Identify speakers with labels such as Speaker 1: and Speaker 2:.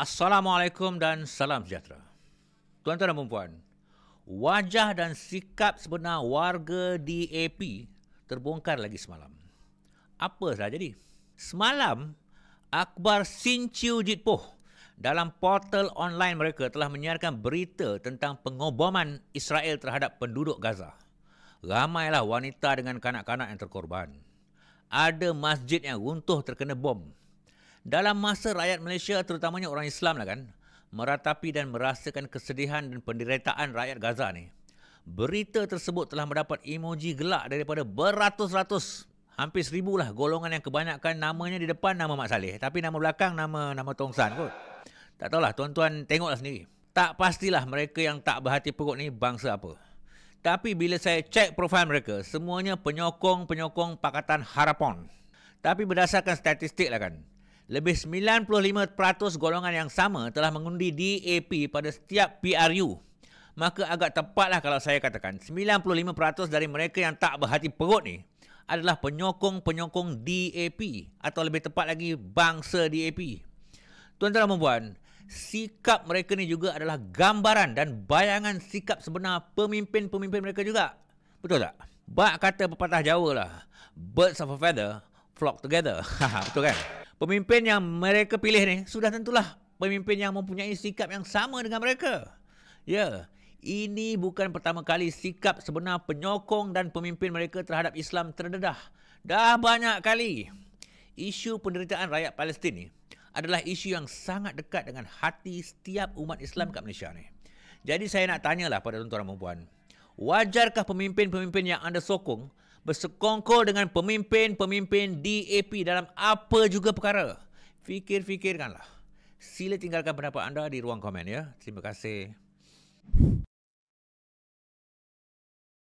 Speaker 1: Assalamualaikum dan salam sejahtera. Tuan-tuan dan puan wajah dan sikap sebenar warga DAP terbongkar lagi semalam. Apa sahaja jadi? Semalam, Akbar Sin Chiu Jitpoh dalam portal online mereka telah menyiarkan berita tentang pengoboman Israel terhadap penduduk Gaza. Ramailah wanita dengan kanak-kanak yang terkorban. Ada masjid yang runtuh terkena bom. Dalam masa rakyat Malaysia terutamanya orang Islam lah kan meratapi dan merasakan kesedihan dan penderitaan rakyat Gaza ni. Berita tersebut telah mendapat emoji gelak daripada beratus-ratus hampir seribu lah golongan yang kebanyakan namanya di depan nama Mak Saleh. Tapi nama belakang nama nama Tong San kot. Tak tahulah tuan-tuan tengoklah sendiri. Tak pastilah mereka yang tak berhati perut ni bangsa apa. Tapi bila saya cek profil mereka, semuanya penyokong-penyokong Pakatan Harapan. Tapi berdasarkan statistik lah kan, lebih 95% golongan yang sama telah mengundi DAP pada setiap PRU. Maka agak tepatlah kalau saya katakan 95% dari mereka yang tak berhati perut ni adalah penyokong-penyokong DAP atau lebih tepat lagi bangsa DAP. Tuan-tuan dan puan sikap mereka ni juga adalah gambaran dan bayangan sikap sebenar pemimpin-pemimpin mereka juga. Betul tak? Bak kata pepatah Jawa lah, birds of a feather flock together. Betul kan? pemimpin yang mereka pilih ni sudah tentulah pemimpin yang mempunyai sikap yang sama dengan mereka. Ya, ini bukan pertama kali sikap sebenar penyokong dan pemimpin mereka terhadap Islam terdedah. Dah banyak kali isu penderitaan rakyat Palestin ni adalah isu yang sangat dekat dengan hati setiap umat Islam kat Malaysia ni. Jadi saya nak tanyalah pada tuan-tuan dan puan wajarkah pemimpin-pemimpin yang anda sokong bersekongkol dengan pemimpin-pemimpin DAP dalam apa juga perkara? Fikir-fikirkanlah. Sila tinggalkan pendapat anda di ruang komen ya. Terima kasih.